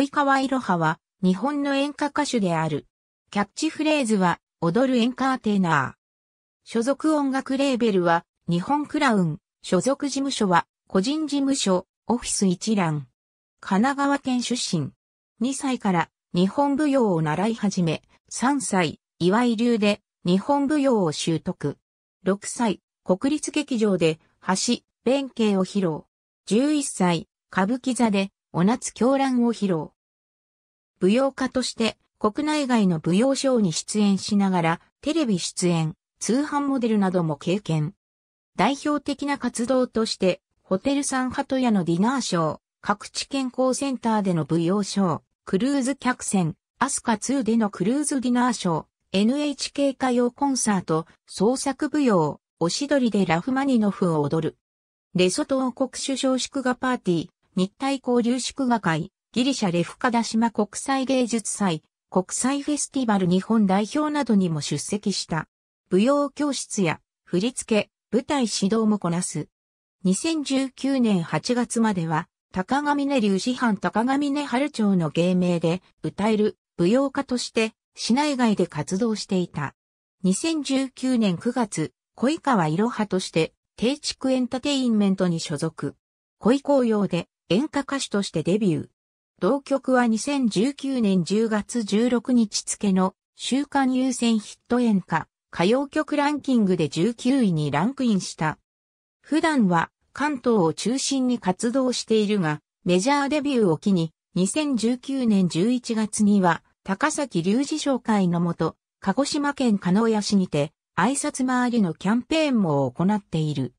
井川いろはは、日本の演歌歌手である。キャッチフレーズは、踊る演歌ーテナー。所属音楽レーベルは、日本クラウン。所属事務所は、個人事務所、オフィス一覧。神奈川県出身。2歳から日本舞踊を習い始め、3歳、岩井流で日本舞踊を習得。6歳、国立劇場で橋、弁慶を披露。11歳、歌舞伎座でお夏狂乱を披露。舞踊家として国内外の舞踊ショーに出演しながら、テレビ出演、通販モデルなども経験。代表的な活動として、ホテルサンハトヤのディナーショー、各地健康センターでの舞踊ショー、クルーズ客船、アスカ2でのクルーズディナーショー、NHK 歌謡コンサート、創作舞踊、おしどりでラフマニノフを踊る。レソト王国首相祝賀パーティー、日体交流祝賀会、ギリシャレフカダ島国際芸術祭、国際フェスティバル日本代表などにも出席した。舞踊教室や振付、舞台指導もこなす。2019年8月までは、高上根流師範高上根春町の芸名で歌える舞踊家として市内外で活動していた。2019年9月、小井川いろはとして、定畜エンタテインメントに所属。小井紅葉で演歌歌手としてデビュー。同曲は2019年10月16日付の週刊優先ヒット演歌、歌謡曲ランキングで19位にランクインした。普段は関東を中心に活動しているが、メジャーデビューを機に、2019年11月には、高崎隆二商会のもと、鹿児島県鹿屋市にて、挨拶回りのキャンペーンも行っている。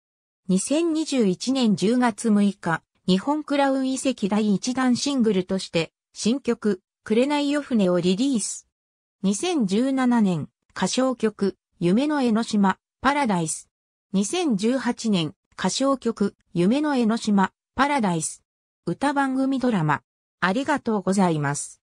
2021年10月6日、日本クラウン遺跡第1弾シングルとして、新曲、くれないよ船をリリース。2017年、歌唱曲、夢の江ノ島、パラダイス。2018年、歌唱曲、夢の江ノ島、パラダイス。歌番組ドラマ、ありがとうございます。